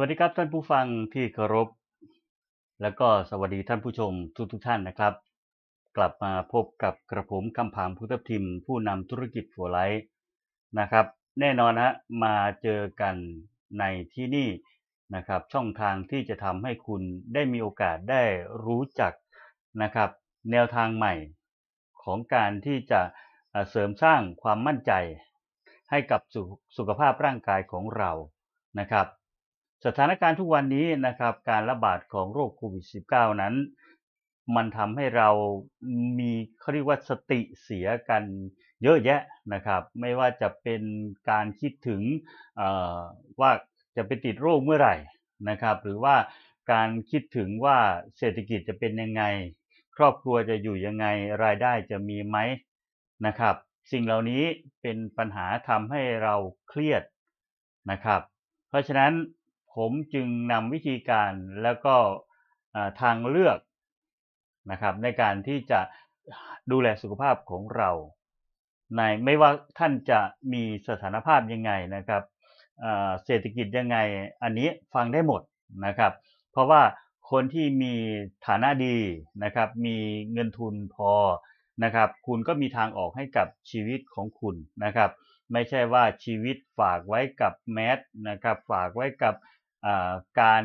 วัสดีครับท่านผู้ฟังที่เคารพและก็สวัสดีท่านผู้ชมทุกทท่านนะครับ กลับมาพบกับกระผมคำผามพุทธพิมพ์ผู้นำธุรกิจฟัวไลท์นะครับ แน่นอนฮะมาเจอกันในที่นี่นะครับ ช่องทางที่จะทำให้คุณได้มีโอกาสได้รู้จักนะครับ แนวทางใหม่ ของการที่จะเสริมสร้างความมั่นใจให้กับสุขภาพร่างกายของเรานะครับสถานการณ์ทุกวันนี้นะครับการระบาดของโรคโควิด -19 นั้น มันทำให้เรามีเขาเรียกว่าสติเสียกันเยอะแยะนะครับ ไม่ว่าจะเป็นการคิดถึงว่าจะไปติดโรคเมื่อไหร่นะครับ หรือว่าการคิดถึงว่าเศรษฐกิจจะเป็นยังไง ครอบครัวจะอยู่ยังไงรายได้จะมีไหมนะครับ สิ่งเหล่านี้เป็นปัญหาทำให้เราเครียดนะครับ เพราะฉะนั้นผมจึงนำวิธีการแล้วก็ทางเลือกนะครับ ในการที่จะดูแลสุขภาพของเราในไม่ว่าท่านจะมีสถานภาพยังไงนะครับเศรษฐกิจยังไง อันนี้ฟังได้หมดนะครับ เพราะว่าคนที่มีฐานะดีนะครับ มีเงินทุนพอนะครับ คุณก็มีทางออกให้กับชีวิตของคุณนะครับ ไม่ใช่ว่าชีวิตฝากไว้กับแมสนะครับ ฝากไว้กับการ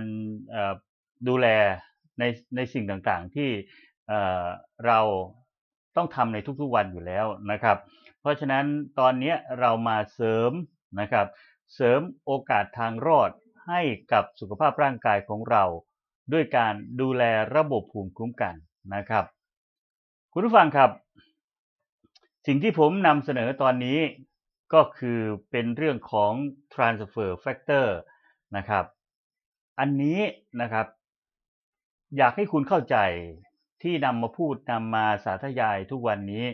ดูแลในในสิ่งต่างๆที่เราต้องทำในทุกๆ วันอยู่แล้วนะครับ เพราะฉะนั้นตอนนี้เรามาเสริมนะครับ เสริมโอกาสทางรอดให้กับสุขภาพร่างกายของเรา ด้วยการดูแลระบบภูมิคุ้มกันนะครับ คุณผู้ฟังครับ สิ่งที่ผมนำเสนอตอนนี้ก็คือเป็นเรื่องของ transfer factor นะครับอันนี้นะครับ อยากให้คุณเข้าใจที่นำมาพูดนำมาสาธยายทุกวันนี้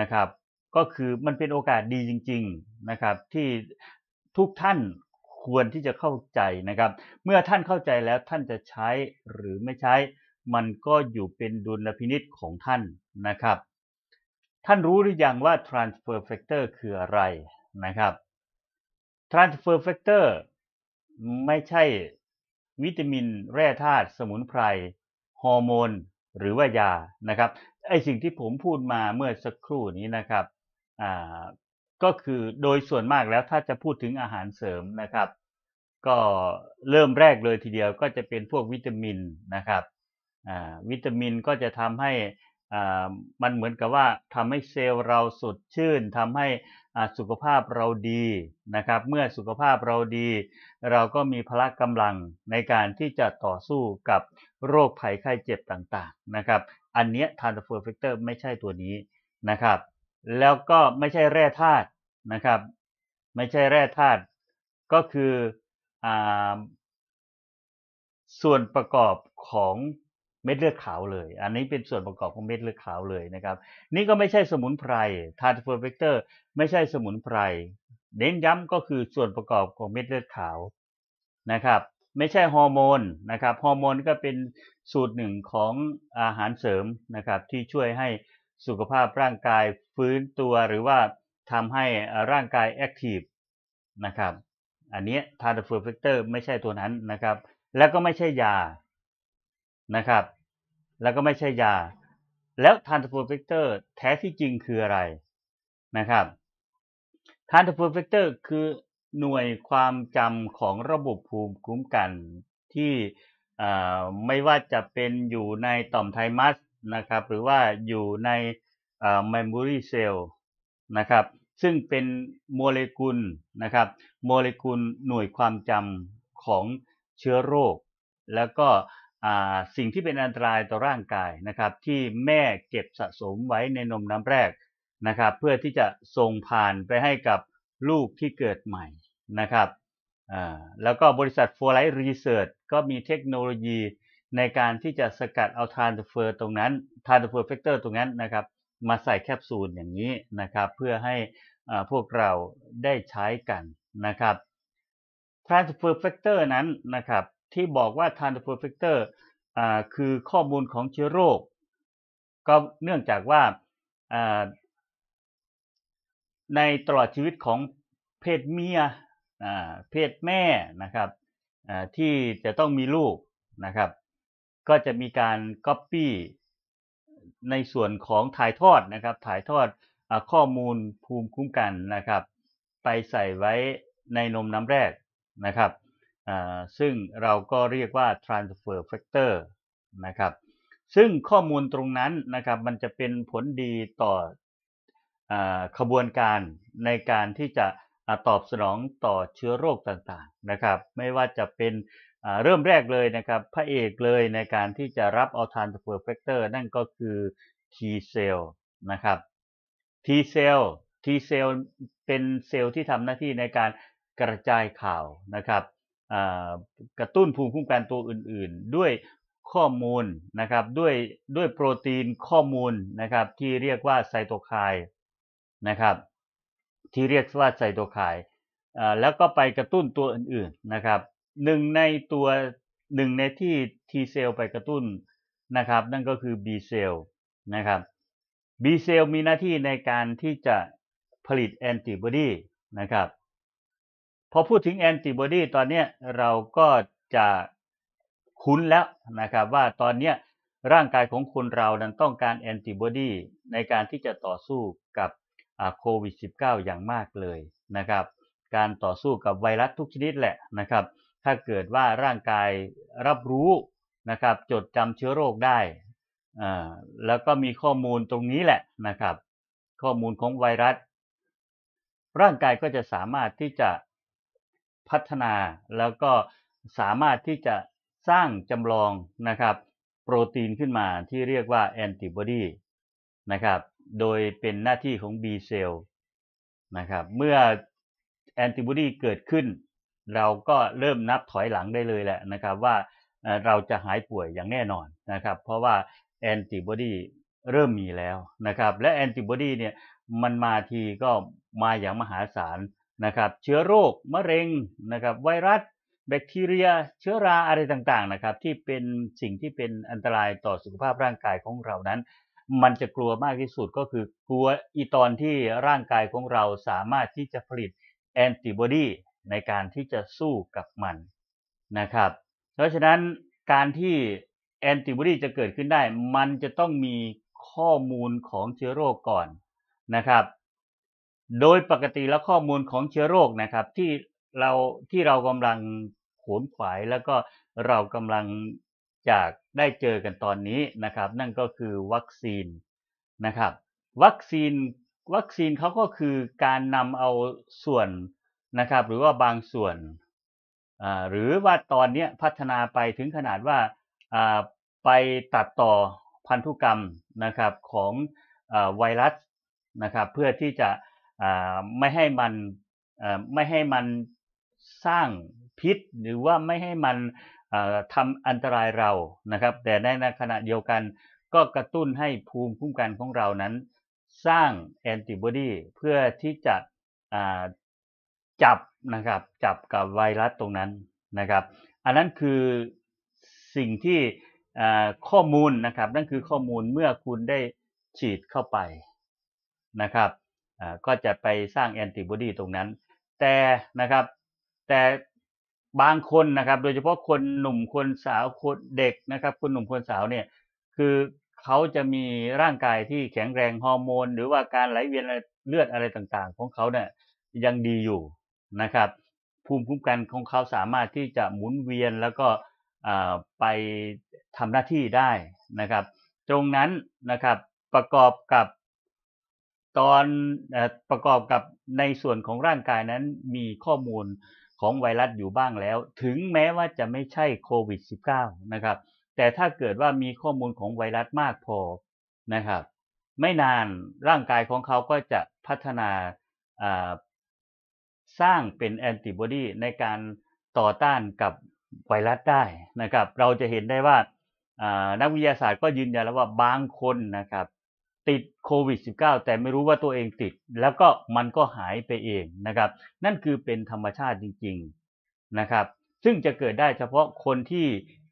นะครับ ก็คือมันเป็นโอกาสดีจริงๆนะครับ ที่ทุกท่านควรที่จะเข้าใจนะครับ เมื่อท่านเข้าใจแล้วท่านจะใช้หรือไม่ใช้ มันก็อยู่เป็นดุลพินิษของท่านนะครับท่านรู้หรือยังว่า transfer factor คืออะไรนะครับ transfer factor ไม่ใช่วิตามินแร่ธาตุสมุนไพรฮอร์โมนหรือว่ายานะครับไอสิ่งที่ผมพูดมาเมื่อสักครู่นี้นะครับอ่าก็คือโดยส่วนมากแล้วถ้าจะพูดถึงอาหารเสริมนะครับ ก็เริ่มแรกเลยทีเดียวก็จะเป็นพวกวิตามินนะครับวิตามินก็จะทำให้มันเหมือนกับว่าทำให้เซลล์เราสดชื่นทำให้สุขภาพเราดีนะครับ เมื่อสุขภาพเราดีเราก็มีพละกำลังในการที่จะต่อสู้กับโรคภัยไข้เจ็บต่างๆนะครับ อันเนี้ย t r a n s f ฟ r กเตอร์ไม่ใช่ตัวนี้นะครับ แล้วก็ไม่ใช่แร่ธาตุนะครับ ไม่ใช่แร่ธาตุ ก็คืออส่วนประกอบของเม็ดเลือดขาวเลย อันนี้เป็นส่วนประกอบของเม็ดเลือดขาวเลยนะครับ นี่ก็ไม่ใช่สมุนไพรา t เฟอร์เฟกเตอร์ไม่ใช่สมุนไพร เน้นย้ำก็คือส่วนประกอบของเม็ดเลือดขาวนะครับไม่ใช่ฮอร์โมนนะครับฮอร์โมนก็เป็นสูตรหนึ่งของอาหารเสริมนะครับที่ช่วยให้สุขภาพร่างกายฟื้นตัวหรือว่าทำให้ร่างกายแอคทีฟนะครับอันนี้ทาร์เฟอร์เฟกเตอร์ไม่ใช่ตัวนั้นนะครับแล้วก็ไม่ใช่ยานะครับแล้วก็ไม่ใช่ยา แล้วทาร์เฟอร์เฟกเตอร์แท้ที่จริงคืออะไรนะครับทาร์เฟอร์เฟกเตอร์คือหน่วยความจำของระบบภูมิคุ้มกันที่ไม่ว่าจะเป็นอยู่ในต่อมไทมัสนะครับหรือว่าอยู่ในเมมโมรีเซลล์นะครับซึ่งเป็นโมเลกุลนะครับโมเลกุลหน่วยความจำของเชื้อโรค แล้วก็สิ่งที่เป็นอันตรายต่อร่างกายนะครับที่แม่เก็บสะสมไว้ในนมน้ำแรกนะครับเพื่อที่จะส่งผ่านไปให้กับลูกที่เกิดใหม่นะครับแล้วก็บริษัทฟัวไลท์รีเสิร์ชก็มีเทคโนโลยีในการที่จะสกัดเอาทานเฟอร์ตรงนั้นทานเฟอร์เฟกเตอร์ตรงนั้นนะครับ มาใส่แคปซูลอย่างนี้นะครับ เพื่อให้พวกเราได้ใช้กันนะครับทานเฟอร์เฟกเตอร์นั้นนะครับที่บอกว่าทานเฟอร์เฟกเตอร์คือข้อมูลของเชื้อโรค ก็เนื่องจากว่า ในตลอดชีวิตของเพศเมียเพศแม่นะครับที่จะต้องมีลูกนะครับ ก็จะมีการก๊อปปี้ในส่วนของถ่ายทอดนะครับ ถ่ายทอดข้อมูลภูมิคุ้มกันนะครับ ไปใส่ไว้ในนมน้ำแรกนะครับ ซึ่งเราก็เรียกว่า transfer factor นะครับ ซึ่งข้อมูลตรงนั้นนะครับ มันจะเป็นผลดีต่อขบวนการในการที่จะตอบสนองต่อเชื้อโรคต่างๆนะครับ ไม่ว่าจะเป็นเริ่มแรกเลยนะครับพระเอกเลยในการที่จะรับเอาทานเฟอร์เฟกเตอร์นั่นก็คือ T เซลล์นะครับ T เซลล์ T เซลล์เป็นเซลล์ที่ทำหน้าที่ในการกระจายข่าวนะครับกระตุ้นภูมิคุ้มกันตัวอื่นๆ ด้วยข้อมูลนะครับด้วยด้วยโปรตีนข้อมูลนะครับที่เรียกว่าไซโตไคน์นะครับที่เรียกว่าไซโตไคน์แล้วก็ไปกระตุ้นตัวอื่นๆ นะครับ หนึ่งในตัวหนึ่งในที่ T เซลไปกระตุ้น นะครับ นั่นก็คือ B เซลล์ นะครับ B เซลล์มีหน้าที่ในการที่จะผลิตแอนติบอดี นะครับ พอพูดถึงแอนติบอดีตอนนี้เราก็จะคุ้นแล้วนะครับว่าตอนนี้ร่างกายของคนเรานั้นต้องการแอนติบอดีในการที่จะต่อสู้กับโควิด -19 อย่างมากเลยนะครับ การต่อสู้กับไวรัสทุกชนิดแหละนะครับ ถ้าเกิดว่าร่างกายรับรู้นะครับ จดจำเชื้อโรคได้ แล้วก็มีข้อมูลตรงนี้แหละนะครับ ข้อมูลของไวรัส ร่างกายก็จะสามารถที่จะพัฒนาแล้วก็สามารถที่จะสร้างจำลองนะครับ โปรตีนขึ้นมาที่เรียกว่าแอนติบอดีนะครับโดยเป็นหน้าที่ของ B เซลล์นะครับเมื่อแอนติบอดีเกิดขึ้นเราก็เริ่มนับถอยหลังได้เลยแหละนะครับ ว่าเราจะหายป่วยอย่างแน่นอนนะครับเพราะว่าแอนติบอดีเริ่มมีแล้วนะครับและแอนติบอดีเนี่ยมันมาทีก็มาอย่างมหาศาลนะครับเชื้อโรค มะเร็งนะครับ ไวรัส แบคทีเรีย เชื้อราอะไรต่างๆนะครับ ที่เป็นสิ่งที่เป็นอันตรายต่อสุขภาพร่างกายของเรานั้นมันจะกลัวมากที่สุดก็คือกลัวอีตอนที่ร่างกายของเราสามารถที่จะผลิตแอนติบอดีในการที่จะสู้กับมันนะครับเพราะฉะนั้นการที่แอนติบอดีจะเกิดขึ้นได้มันจะต้องมีข้อมูลของเชื้อโรคก่อนนะครับ โดยปกติแล้วข้อมูลของเชื้อโรคนะครับ ที่เราที่เรากำลังขวนขวายแล้วก็เรากำลังจากได้เจอกันตอนนี้นะครับ นั่นก็คือวัคซีนนะครับ วัคซีนวัคซีนเขาก็คือการนำเอาส่วนนะครับ หรือว่าบางส่วนหรือว่าตอนนี้พัฒนาไปถึงขนาดว่าไปตัดต่อพันธุกรรมนะครับของไวรัสนะครับ เพื่อที่จะไม่ให้มันไม่ให้มันสร้างพิษหรือว่าไม่ให้มันทำอันตรายเรา นะครับ แต่ในขณะเดียวกันก็กระตุ้นให้ภูมิคุ้มกันของเรานั้น สร้างแอนติบอดีเพื่อที่จะจับนะครับจับกับไวรัสตรงนั้นนะครับ อันนั้นคือสิ่งที่ข้อมูลนะครับ นั่นคือข้อมูลเมื่อคุณได้ฉีดเข้าไปนะครับก็จะไปสร้างแอนติบอดีตรงนั้น แต่นะครับแต่บางคนนะครับ โดยเฉพาะคนหนุ่มคนสาว คนเด็กนะครับคนหนุ่มคนสาวเนี่ย คือเขาจะมีร่างกายที่แข็งแรงฮอร์โมน หรือว่าการไหลเวียนเลือดอะไรต่างๆ ของเขาเนี่ย ยังดีอยู่นะครับ ภูมิคุ้มกันของเขาสามารถที่จะหมุนเวียนแล้วก็ไปทำหน้าที่ได้นะครับตรงนั้นนะครับ ประกอบกับตอนประกอบกับในส่วนของร่างกายนั้นมีข้อมูลของไวรัสอยู่บ้างแล้ว ถึงแม้ว่าจะไม่ใช่โควิด -19 นะครับ แต่ถ้าเกิดว่ามีข้อมูลของไวรัสมากพอนะครับ ไม่นานร่างกายของเขาก็จะพัฒนาสร้างเป็นแอนติบอดีในการต่อต้านกับไวรัสได้นะครับ เราจะเห็นได้ว่านักวิทยาศาสตร์ก็ยืนยันแล้วว่าบางคนนะครับติดโควิด -19 แต่ไม่รู้ว่าตัวเองติดแล้วก็มันก็หายไปเองนะครับ นั่นคือเป็นธรรมชาติจริง ๆนะครับ ซึ่งจะเกิดได้เฉพาะคนที่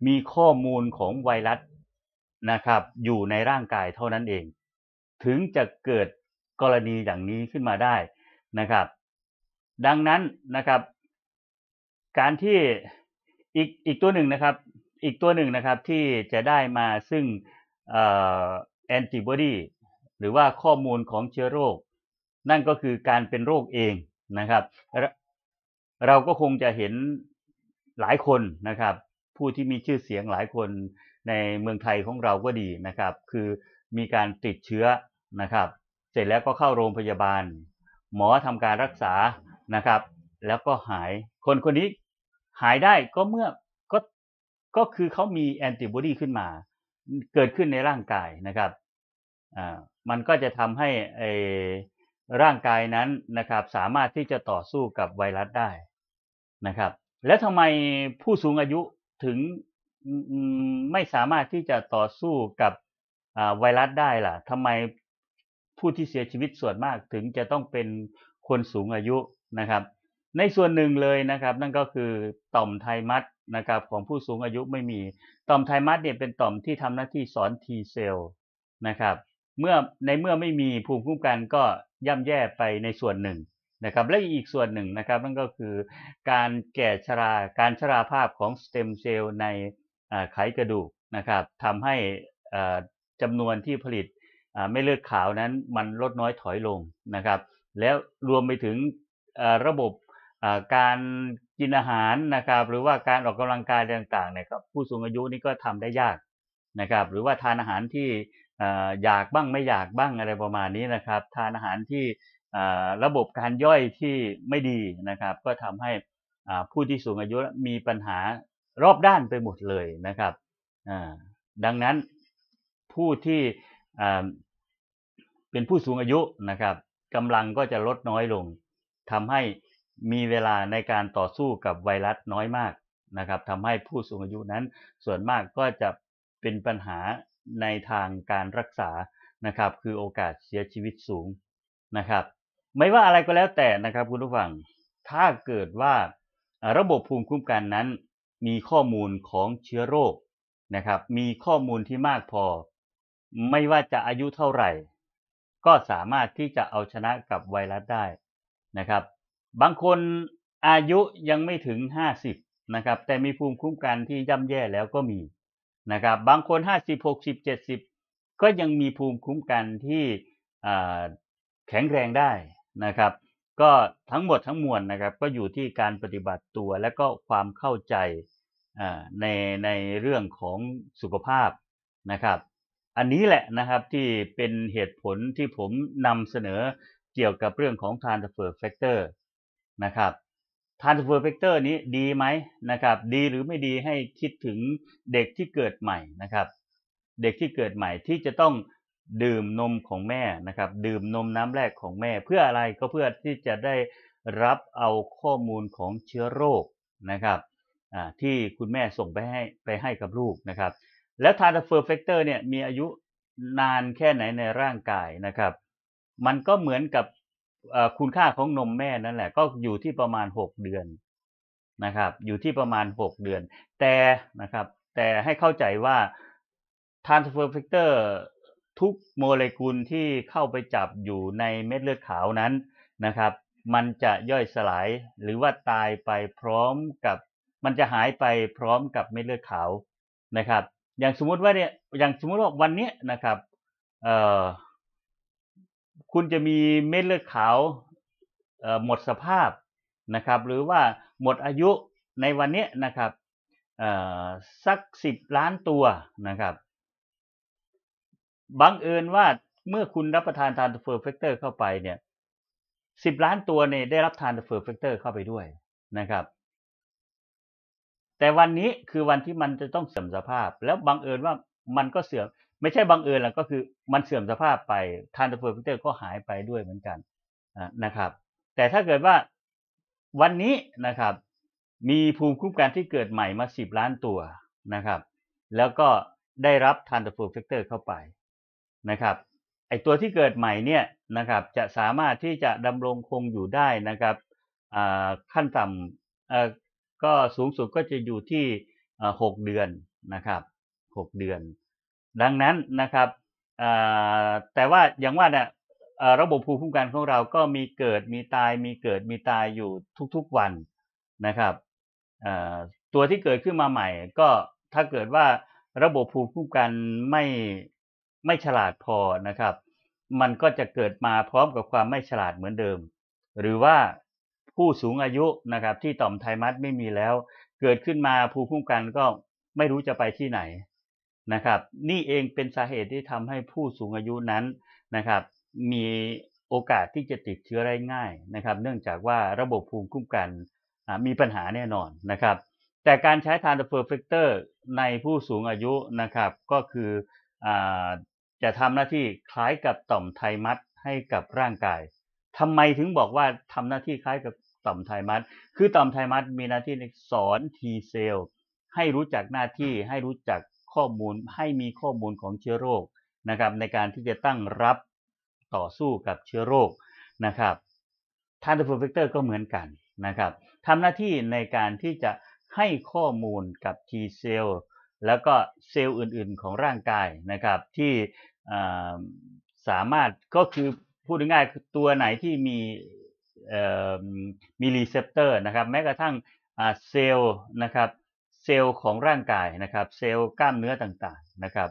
มีข้อมูลของไวรัสนะครับ อยู่ในร่างกายเท่านั้นเอง ถึงจะเกิดกรณีอย่างนี้ขึ้นมาได้นะครับ ดังนั้นนะครับ การที่อีกอีกตัวหนึ่งนะครับอีกตัวหนึ่งนะครับที่จะได้มาซึ่งแอนติบอดีรือว่าข้อมูลของเชื้อโรค นั่นก็คือการเป็นโรคเองนะครับเราก็คงจะเห็นหลายคนนะครับ ผู้ที่มีชื่อเสียงหลายคนในเมืองไทยของเราก็ดีนะครับ คือมีการติดเชื้อนะครับ เสร็จแล้วก็เข้าโรงพยาบาล หมอทำการรักษานะครับ แล้วก็หายคนคนนี้หายได้ก็เมื่อก็ก็คือเขามีแอนติบอดีขึ้นมา เกิดขึ้นในร่างกายนะครับอ่ามันก็จะทำให้ร่างกายนั้นนะครับ สามารถที่จะต่อสู้กับไวรัสได้นะครับ แล้วทำไมผู้สูงอายุถึงไม่สามารถที่จะต่อสู้กับไวรัสได้ล่ะทำไมผู้ที่เสียชีวิตส่วนมากถึงจะต้องเป็นคนสูงอายุนะครับ ในส่วนหนึ่งเลยนะครับนั่นก็คือต่อมไทมัสนะครับของผู้สูงอายุไม่มีต่อมไทมัสเนี่ยเป็นต่อมที่ทำหน้าที่สอนทีเซลนะครับเมื่อในเมื่อไม่มีภูมิคุ้มกันก็ย่ำแย่ไปในส่วนหนึ่งนะครับ และอีกส่วนหนึ่งนะครับ นั่นก็คือการแก่ชราการชราภาพของสเต็มเซลล์ในไขกระดูกนะครับทำให้จำนวนที่ผลิตไม่เลือดขาวนั้นมันลดน้อยถอยลงนะครับ แล้วรวมไปถึงระบบการกินอาหารนะครับ หรือว่าการออกกำลังกายต่างๆเนี่ยครับ ผู้สูงอายุนี่ก็ทำได้ยากนะครับ หรือว่าทานอาหารที่อยากบ้างไม่อยากบ้างอะไรประมาณนี้นะครับ ทานอาหารที่ระบบการย่อยที่ไม่ดีนะครับ ก็ทำให้ผู้ที่สูงอายุมีปัญหารอบด้านไปหมดเลยนะครับ ดังนั้นผู้ที่เป็นผู้สูงอายุนะครับกำลังก็จะลดน้อยลงทำให้มีเวลาในการต่อสู้กับไวรัสน้อยมากนะครับทำให้ผู้สูงอายุนั้นส่วนมากก็จะเป็นปัญหาในทางการรักษานะครับคือโอกาสเสียชีวิตสูงนะครับ ไม่ว่าอะไรก็แล้วแต่นะครับคุณผู้ฟังถ้าเกิดว่าระบบภูมิคุ้มกันนั้น มีข้อมูลของเชื้อโรคนะครับมีข้อมูลที่มากพอ ไม่ว่าจะอายุเท่าไหร่ ก็สามารถที่จะเอาชนะกับไวรัสได้นะครับ บางคนอายุยังไม่ถึง 50นะครับแต่มีภูมิคุ้มกันที่ย่ำแย่แล้วก็มีนะครับบางคน50 60 70 ก็ยังมีภูมิคุ้มกันที่แข็งแรงได้นะครับ ก็ทั้งหมดทั้งมวลนะครับ ก็อยู่ที่การปฏิบัติตัว และก็ความเข้าใจในในเรื่องของสุขภาพนะครับ อันนี้แหละนะครับที่เป็นเหตุผลที่ผมนำเสนอเกี่ยวกับเรื่องของทานเฟอร์แฟกเตอร์นะครับ transfer factor นี้ดีไหมนะครับ ดีหรือไม่ดีให้คิดถึงเด็กที่เกิดใหม่นะครับ เด็กที่เกิดใหม่ที่จะต้องดื่มนมของแม่นะครับ ดื่มนมน้ำแรกของแม่เพื่ออะไรก็เพื่อที่จะได้รับเอาข้อมูลของเชื้อโรคนะครับที่คุณแม่ส่งไปให้ไปให้กับลูกนะครับ แล้ว transfer factor เนี่ยมีอายุนานแค่ไหนในร่างกายนะครับ มันก็เหมือนกับคุณค่าของนมแม่นั่นแหละก็อยู่ที่ประมาณ 6 เดือนนะครับ อยู่ที่ประมาณ6เดือน แต่นะครับ แต่ให้เข้าใจว่า transfer factor ทุกโมเลกุลที่เข้าไปจับอยู่ในเม็ดเลือดขาวนั้นนะครับ มันจะย่อยสลายหรือว่าตายไปพร้อมกับ มันจะหายไปพร้อมกับเม็ดเลือดขาวนะครับ อย่างสมมุติว่าเนี่ยอย่างสมมุติว่าวันนี้นะครับ เอ่อคุณจะมีเม็ดเลือดขาวหมดสภาพนะครับ หรือว่าหมดอายุในวันนี้นะครับสักสิบล้านตัวนะครับบังเอิญว่าเมื่อคุณรับประทานทานเฟอร์เฟกเตอร์เข้าไปเนี่ยสิบล้านตัวเนี่ยได้รับทานเฟอร์เฟกเตอร์เข้าไปด้วยนะครับ แต่วันนี้คือวันที่มันจะต้องเสื่อมสภาพ แล้วบังเอิญว่ามันก็เสื่อมไม่ใช่บังเอิญหรอกก็คือมันเสื่อมสภาพไปทานตะเพิร์ฟิลเตอร์ก็หายไปด้วยเหมือนกันนะครับ แต่ถ้าเกิดว่าวันนี้นะครับ มีภูมิคุ้มกันที่เกิดใหม่มาสิบล้านตัวนะครับ แล้วก็ได้รับทานตะเพิร์ฟิลเตอร์เข้าไปนะครับไอตัวที่เกิดใหม่เนี่ยนะครับ จะสามารถที่จะดำรงคงอยู่ได้นะครับขั้นต่ำก็สูงสุดก็จะอยู่ที่หกเดือนนะครับหกเดือนดังนั้นนะครับแต่ว่าอย่างว่าเนี่ยระบบภูมิคุ้มกันของเราก็มีเกิดมีตายมีเกิดมีตายอยู่ทุกๆวันนะครับตัวที่เกิดขึ้นมาใหม่ก็ถ้าเกิดว่าระบบภูมิคุ้มกันไม่ไม่ฉลาดพอนะครับ มันก็จะเกิดมาพร้อมกับความไม่ฉลาดเหมือนเดิม หรือว่าผู้สูงอายุนะครับ ที่ต่อมไทมัสไม่มีแล้ว เกิดขึ้นมาภูมิคุ้มกันก็ไม่รู้จะไปที่ไหนนะครับนี่เองเป็นสาเหตุที่ทำให้ผู้สูงอายุนั้นนะครับมีโอกาสที่จะติดเชื้อได้ง่ายนะครับเนื่องจากว่าระบบภูมิคุ้มกันมีปัญหาแน่นอนนะครับแต่การใช้ทานเฟอร์เฟกเตอร์ในผู้สูงอายุนะครับก็คืออจะทำหน้าที่คล้ายกับต่อมไทมัสให้กับร่างกายทำไมถึงบอกว่าทำหน้าที่คล้ายกับต่อมไทมัสคือ ต่อมไทมัสมีหน้าที่ในสอนทีเซลให้รู้จักหน้าที่ให้รู้จักข้อมูลให้มีข้อมูลของเชื้อโรคนะครับ ในการที่จะตั้งรับต่อสู้กับเชื้อโรคนะครับทานเดอร์โปรเฟกเตอร์ก็เหมือนกันนะครับทำหน้าที่ในการที่จะให้ข้อมูลกับ T เซลล์แล้วก็เซลล์อื่นๆของร่างกายนะครับ ที่สามารถก็คือพูดง่ายๆตัวไหนที่มีมีรีเซพเตอร์นะครับ แม้กระทั่งเซลล์นะครับเซลล์ของร่างกายนะครับ เซลล์กล้ามเนื้อต่างๆนะครับ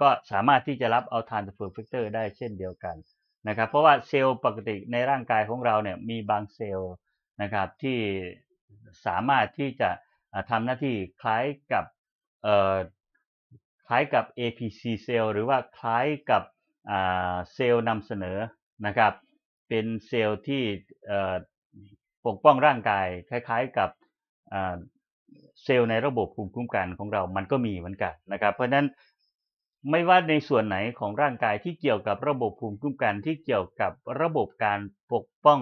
ก็สามารถที่จะรับเอาทานสเปอร์เฟกเตอร์ได้เช่นเดียวกันนะครับเพราะว่าเซลล์ปกติในร่างกายของเราเนี่ยมีบางเซลล์นะครับที่สามารถที่จะทำหน้าที่คล้ายกับคล้ายกับ APC เซลล์หรือว่าคล้ายกับเซลล์นำเสนอนะครับ เป็นเซลล์ที่ปกป้องร่างกาย คล้ายๆกับเซลล์ในระบบภูมิคุ้มกันของเรามันก็มีเหมือนกันนะครับ เพราะฉะนั้นไม่ว่าในส่วนไหนของร่างกายที่เกี่ยวกับระบบภูมิคุ้มกันที่เกี่ยวกับระบบการปกป้อง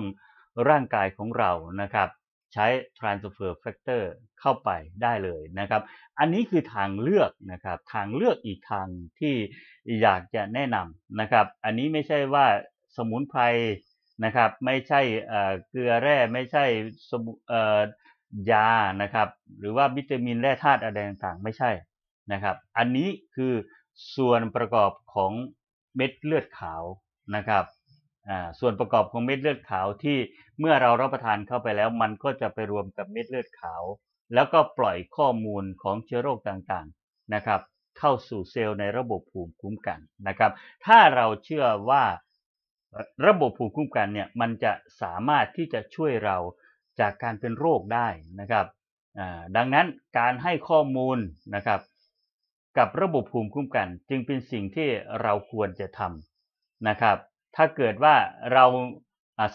ร่างกายของเรานะครับ ใช้ transfer factor เข้าไปได้เลยนะครับ อันนี้คือทางเลือกนะครับ ทางเลือกอีกทางที่อยากจะแนะนำนะครับ อันนี้ไม่ใช่ว่าสมุนไพรนะครับไม่ใช่เกลือแร่ไม่ใช่สมุยา นะครับ หรือว่า วิตามิน แร่ธาตุ อะไร ต่าง ๆ ไม่ใช่ นะครับ อันนี้คือ ส่วนประกอบ ของเม็ดเลือดขาว นะครับส่วนประกอบ ของ เม็ดเลือดขาว ที่ เมื่อเรา รับประทานเข้าไปแล้ว มันก็จะไปรวมกับ เม็ดเลือดขาว แล้วก็ปล่อยข้อมูลของเชื้อโรคต่าง ๆ นะครับ เข้าสู่ เซลล์ในระบบ ภูมิคุ้มกัน นะครับ ถ้าเราเชื่อว่า ระบบ ภูมิคุ้มกัน เนี่ย มันจะ สามารถ ที่จะ ช่วยเราจากการเป็นโรคได้นะครับดังนั้นการให้ข้อมูลนะครับกับระบบภูมิคุ้มกัน จึงเป็นสิ่งที่เราควรจะทำนะครับ ถ้าเกิดว่าเรา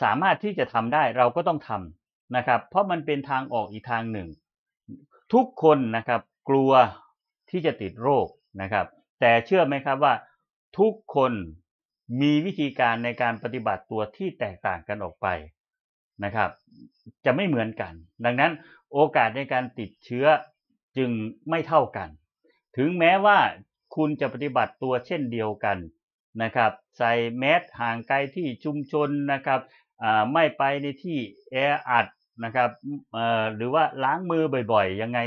สามารถที่จะทำได้เราก็ต้องทำนะครับ เพราะมันเป็นทางออกอีกทางหนึ่ง ทุกคนนะครับกลัวที่จะติดโรคนะครับ แต่เชื่อไหมครับว่า ทุกคนมีวิธีการในการปฏิบัติตัวที่แตกต่างกันออกไปนะครับจะไม่เหมือนกัน ดังนั้นโอกาสในการติดเชื้อจึงไม่เท่ากัน ถึงแม้ว่าคุณจะปฏิบัติตัวเช่นเดียวกันนะครับใส่แมสห่างไกลที่ชุมชนนะครับไม่ไปในที่แออัดนะครับหรือว่าล้างมือบ่อยๆยังไง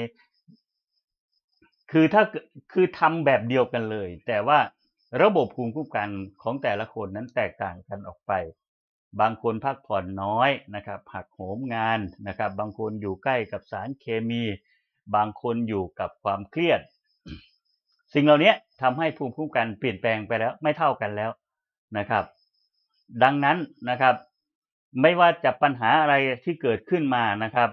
คือถ้าคือทำแบบเดียวกันเลย แต่ว่าระบบภูมิคุ้มกันของแต่ละคนนั้นแตกต่างกันออกไปบางคนพักผ่อนน้อยนะครับหักโหมงานนะครับ บางคนอยู่ใกล้กับสารเคมี บางคนอยู่กับความเครียด สิ่งเหล่านี้ทำให้ภูมิคุ้มกันเปลี่ยนแปลงไปแล้ว ไม่เท่ากันแล้วนะครับ ดังนั้นนะครับ ไม่ว่าจะปัญหาอะไรที่เกิดขึ้นมานะครับ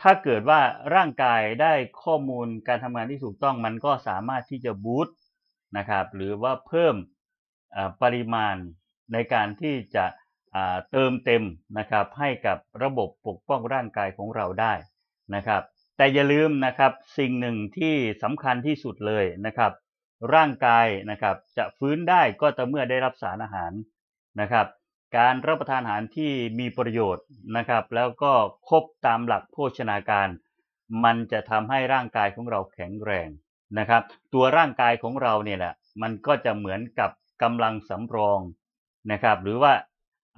ถ้าเกิดว่าร่างกายได้ข้อมูลการทำงานที่ถูกต้องมันก็สามารถที่จะบูตนะครับ หรือว่าเพิ่มปริมาณในการที่จะเติมเต็มนะครับให้กับระบบปกป้องร่างกายของเราได้นะครับ แต่อย่าลืมนะครับสิ่งหนึ่งที่สำคัญที่สุดเลยนะครับ ร่างกายนะครับจะฟื้นได้ก็ต่อเมื่อได้รับสารอาหารนะครับ การรับประทานอาหารที่มีประโยชน์นะครับ แล้วก็ ครบ ตามหลักโภชนาการ มันจะทำให้ร่างกายของเราแข็งแรงนะครับ ตัวร่างกายของเราเนี่ยแหละมันก็จะเหมือนกับกำลังสำรองนะครับ หรือว่า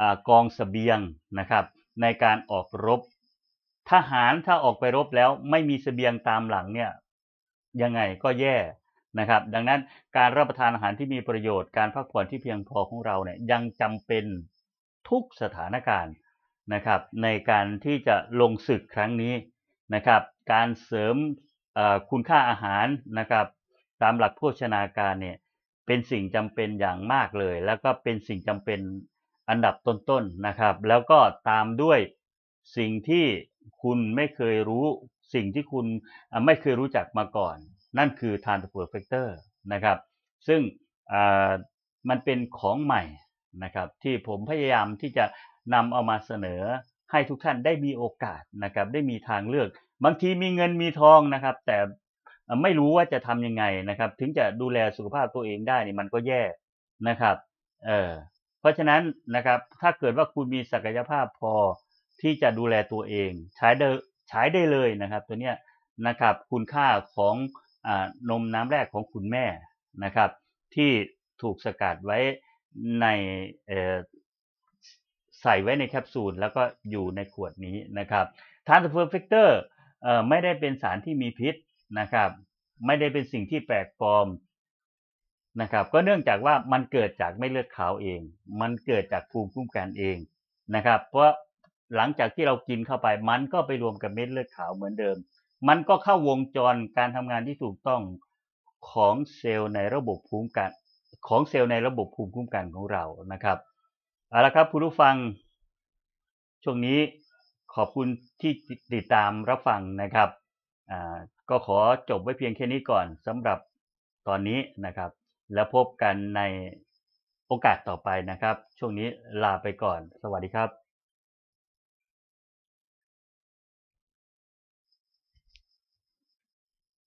อกองสเสบียงนะครับ ในการออกรบ ทหารถ้าออกไปรบแล้วไม่มีสเสบียงตามหลังเนี่ย ยังไงก็แย่นะครับ ดังนั้นการรับประทานอาหารที่มีประโยชน์การพักผ่อนที่เพียงพอของเราเนี่ยยังจำเป็นทุกสถานการณ์นะครับ ในการที่จะลงศึกครั้งนี้นะครับ การเสริมคุณค่าอาหารนะครับ ตามหลักโภชนาการเนี่ยเป็นสิ่งจำเป็นอย่างมากเลย แล้วก็เป็นสิ่งจำเป็นอันดับต้นๆนนะครับ แล้วก็ตามด้วยสิ่งที่คุณไม่เคยรู้ สิ่งที่คุณไม่เคยรู้จักมาก่อน นั่นคือท t เปอร์เฟกเตอร์นะครับ ซึ่งมันเป็นของใหม่นะครับ ที่ผมพยายามที่จะนำเอามาเสนอให้ทุกท่านได้มีโอกาสนะครับ ได้มีทางเลือก บางทีมีเงินมีทองนะครับ แต่ไม่รู้ว่าจะทำยังไงนะครับ ถึงจะดูแลสุขภาพตัวเองได้นี่มันก็แย่นะครับ เออเพราะฉะนั้นนะครับ ถ้าเกิดว่าคุณมีศักยภาพพอที่จะดูแลตัวเองใช้ได้ใช้ได้เลยนะครับ ตัวเนี้ยนะครับ คุณค่าของอนมน้ำแรกของคุณแม่นะครับ ที่ถูกสกัดไว้ในใส่ไว้ในแคปซูล แล้วก็อยู่ในขวดนี้นะครับทานสเปอร์เฟกเตอร์ไม่ได้เป็นสารที่มีพิษนะครับ ไม่ได้เป็นสิ่งที่แปลกปลอมนะครับก็เนื่องจากว่ามันเกิดจากไม่เลือดขาวเอง มันเกิดจากภูมิคุ้มกันเองนะครับ เพราะหลังจากที่เรากินเข้าไปมันก็ไปรวมกับเม็ดเลือดขาวเหมือนเดิม มันก็เข้าวงจรการทำงานที่ถูกต้องของเซลล์ในระบบภูมิคุ้มกันของเซลล์ในระบบภูมิคุ้มกันของเรานะครับเอาละครับคุณผู้ฟังช่วงนี้ขอบคุณที่ติดตามรับฟังนะครับก็ขอจบไว้เพียงแค่นี้ก่อนสำหรับตอนนี้นะครับแล้วพบกันในโอกาสต่อไปนะครับ ช่วงนี้ลาไปก่อน สวัสดีครับ